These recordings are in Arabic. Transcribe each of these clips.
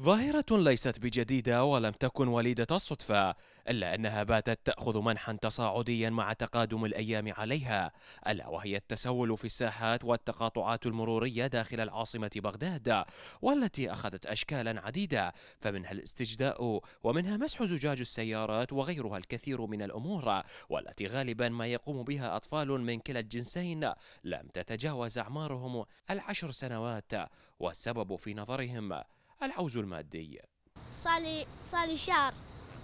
ظاهرة ليست بجديدة ولم تكن وليدة الصدفة، إلا أنها باتت تأخذ منحا تصاعديا مع تقادم الأيام عليها، ألا وهي التسول في الساحات والتقاطعات المرورية داخل العاصمة بغداد، والتي أخذت أشكالا عديدة، فمنها الاستجداء ومنها مسح زجاج السيارات وغيرها الكثير من الأمور، والتي غالبا ما يقوم بها أطفال من كلا الجنسين لم تتجاوز أعمارهم العشر سنوات، والسبب في نظرهم العوز المادي صار لي صار لي شهر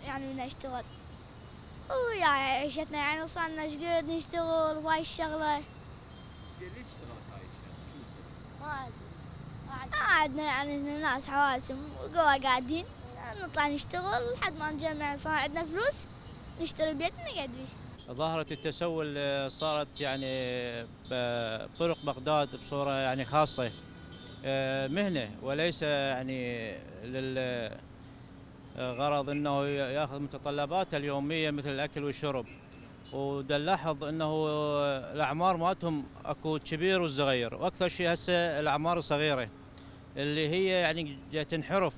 يعني نشتغل ويعني عيشتنا يعني وصلنا شقد نشتغل وهاي الشغلة زين ليش اشتغلت هاي الشغلة؟ شو السبب؟ ما عندنا يعني ناس حواسم وقوا قاعدين نطلع نشتغل لحد ما نجمع صار عندنا فلوس نشتري بيتنا نقعد فيه ظاهرة التسول صارت يعني بطرق بغداد بصورة يعني خاصة آه، مهنه وليس يعني لل غرض انه ياخذ متطلباته اليوميه مثل الاكل والشرب ودلاحظ انه الاعمار مالتهم اكو كبير وصغير واكثر شيء هسه الاعمار الصغيره اللي هي يعني تنحرف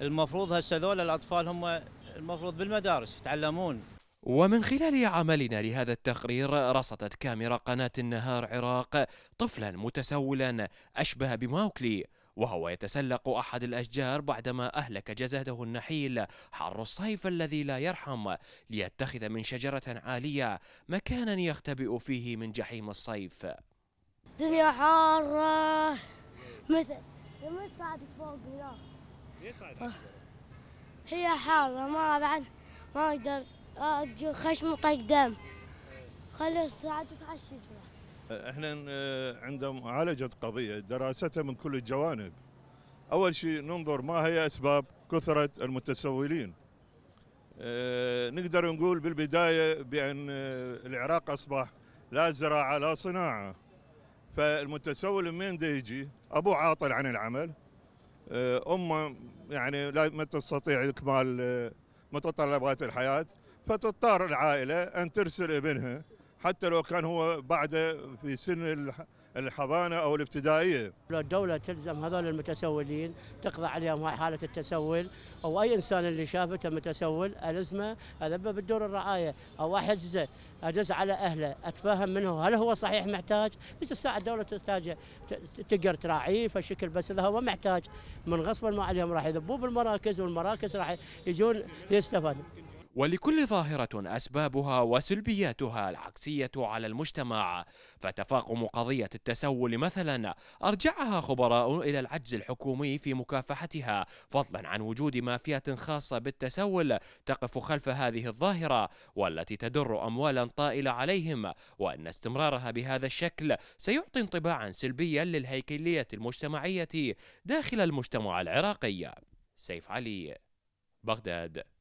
المفروض هسه ذول الاطفال هم المفروض بالمدارس يتعلمون ومن خلال عملنا لهذا التقرير رصدت كاميرا قناة النهار عراق طفلا متسولا أشبه بماوكلي وهو يتسلق أحد الأشجار بعدما أهلك جزهده النحيل حر الصيف الذي لا يرحم ليتخذ من شجرة عالية مكانا يختبئ فيه من جحيم الصيف الدنيا حارة مثل من صعد فوق هنا هي حارة ما بعد ما أقدر خشم طق دم خلص ساعة 12 احنا آه، عندما معالجة قضية دراستها من كل الجوانب أول شيء ننظر ما هي أسباب كثرة المتسولين آه، نقدر نقول بالبداية بأن آه، العراق أصبح لا زراعة لا صناعة فالمتسول من ده يجي أبوه عاطل عن العمل أمه يعني لا ما تستطيع إكمال متطلبات الحياة فتضطر العائلة أن ترسل ابنها حتى لو كان هو بعده في سن الحضانة أو الابتدائية الدولة تلزم هذول المتسولين تقضى عليهم هاي حالة التسول أو أي إنسان اللي شافته متسول ألزمه أذبه بالدور الرعاية أو أحجزه أدز على أهله أتفهم منه هل هو صحيح محتاج بس الساعة الدولة تحتاجه تقدر تراعيه فشكل بس إذا هو محتاج من غصبا ما عليهم راح يذبوه بالمراكز والمراكز راح يجون يستفادوا ولكل ظاهرة أسبابها وسلبياتها العكسية على المجتمع فتفاقم قضية التسول مثلا أرجعها خبراء إلى العجز الحكومي في مكافحتها فضلا عن وجود مافيات خاصة بالتسول تقف خلف هذه الظاهرة والتي تدر أموالا طائلة عليهم وأن استمرارها بهذا الشكل سيعطي انطباعا سلبيا للهيكلية المجتمعية داخل المجتمع العراقي سيف علي بغداد